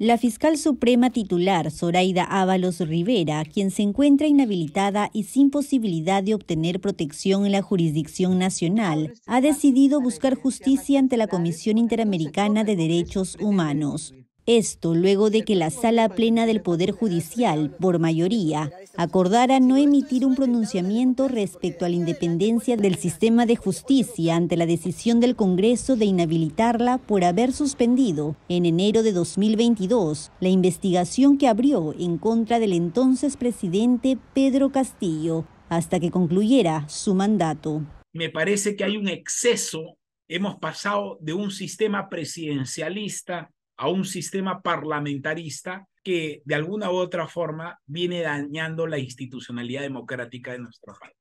La fiscal suprema titular, Zoraida Ábalos Rivera, quien se encuentra inhabilitada y sin posibilidad de obtener protección en la jurisdicción nacional, ha decidido buscar justicia ante la Comisión Interamericana de Derechos Humanos. Esto luego de que la sala plena del Poder Judicial, por mayoría, acordara no emitir un pronunciamiento respecto a la independencia del sistema de justicia ante la decisión del Congreso de inhabilitarla por haber suspendido, en enero de 2022, la investigación que abrió en contra del entonces presidente Pedro Castillo, hasta que concluyera su mandato. Me parece que hay un exceso. Hemos pasado de un sistema presidencialista a un sistema parlamentarista que de alguna u otra forma viene dañando la institucionalidad democrática de nuestro país.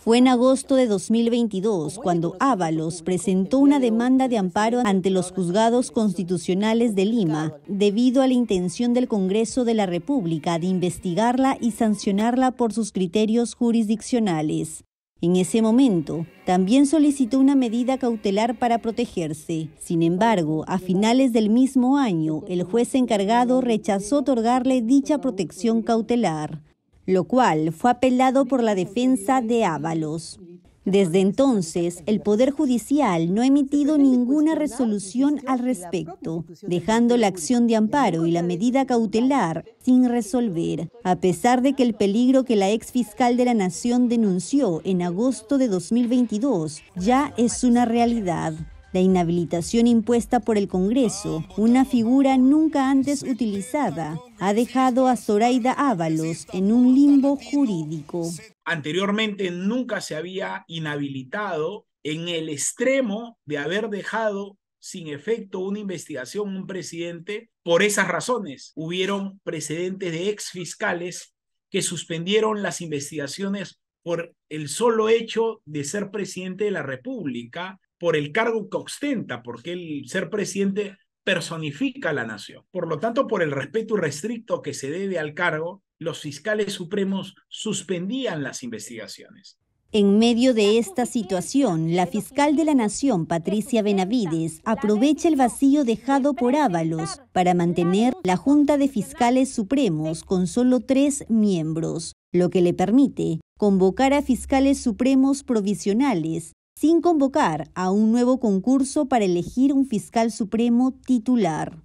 Fue en agosto de 2022 cuando Ábalos presentó una demanda de amparo ante los juzgados constitucionales de Lima debido a la intención del Congreso de la República de investigarla y sancionarla por sus criterios jurisdiccionales. En ese momento, también solicitó una medida cautelar para protegerse. Sin embargo, a finales del mismo año, el juez encargado rechazó otorgarle dicha protección cautelar, lo cual fue apelado por la defensa de Ábalos. Desde entonces, el Poder Judicial no ha emitido ninguna resolución al respecto, dejando la acción de amparo y la medida cautelar sin resolver, a pesar de que el peligro que la ex fiscal de la Nación denunció en agosto de 2022 ya es una realidad. La inhabilitación impuesta por el Congreso, una figura nunca antes utilizada, ha dejado a Zoraida Ábalos en un limbo jurídico anteriormente nunca se había inhabilitado en el extremo de haber dejado sin efecto una investigación un presidente por esas razones. Hubieron precedentes de ex fiscales que suspendieron las investigaciones por el solo hecho de ser presidente de la República, por el cargo que ostenta, porque el ser presidente personifica a la nación. Por lo tanto, por el respeto restricto que se debe al cargo, los fiscales supremos suspendían las investigaciones. En medio de esta situación, la fiscal de la Nación, Patricia Benavides, aprovecha el vacío dejado por Ábalos para mantener la Junta de Fiscales Supremos con solo tres miembros, lo que le permite convocar a fiscales supremos provisionales sin convocar a un nuevo concurso para elegir un fiscal supremo titular.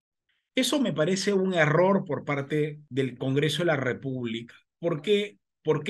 Eso me parece un error por parte del Congreso de la República. ¿Por qué,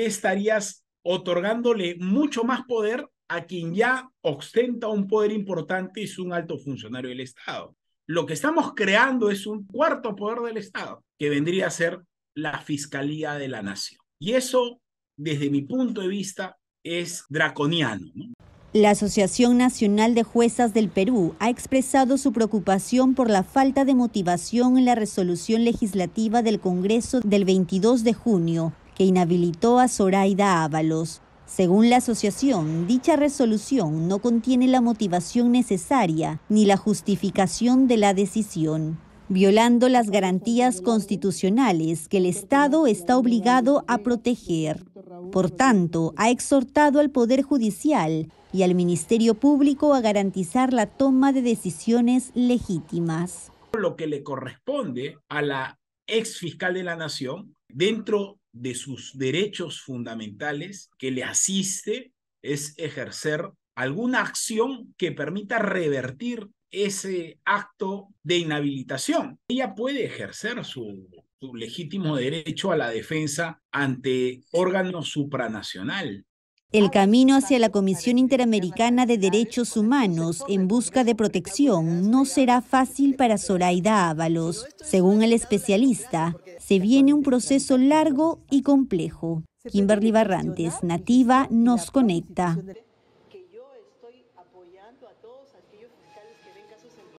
estarías otorgándole mucho más poder a quien ya ostenta un poder importante y es un alto funcionario del Estado? Lo que estamos creando es un cuarto poder del Estado, que vendría a ser la Fiscalía de la Nación. Y eso, desde mi punto de vista, es draconiano. ¿no? La Asociación Nacional de Juezas del Perú ha expresado su preocupación por la falta de motivación en la resolución legislativa del Congreso del 22 de junio, que inhabilitó a Zoraida Ábalos. Según la asociación, dicha resolución no contiene la motivación necesaria ni la justificación de la decisión violando las garantías constitucionales que el Estado está obligado a proteger. Por tanto, ha exhortado al Poder Judicial y al Ministerio Público a garantizar la toma de decisiones legítimas. Lo que le corresponde a la ex fiscal de la Nación, dentro de sus derechos fundamentales que le asiste, es ejercer alguna acción que permita revertir ese acto de inhabilitación. Ella puede ejercer su, legítimo derecho a la defensa ante órgano supranacional, el camino hacia la Comisión Interamericana de Derechos Humanos en busca de protección no será fácil para Zoraida Ábalos. Según el especialista, se viene un proceso largo y complejo. Kimberly Barrantes, Nativa, nos conecta.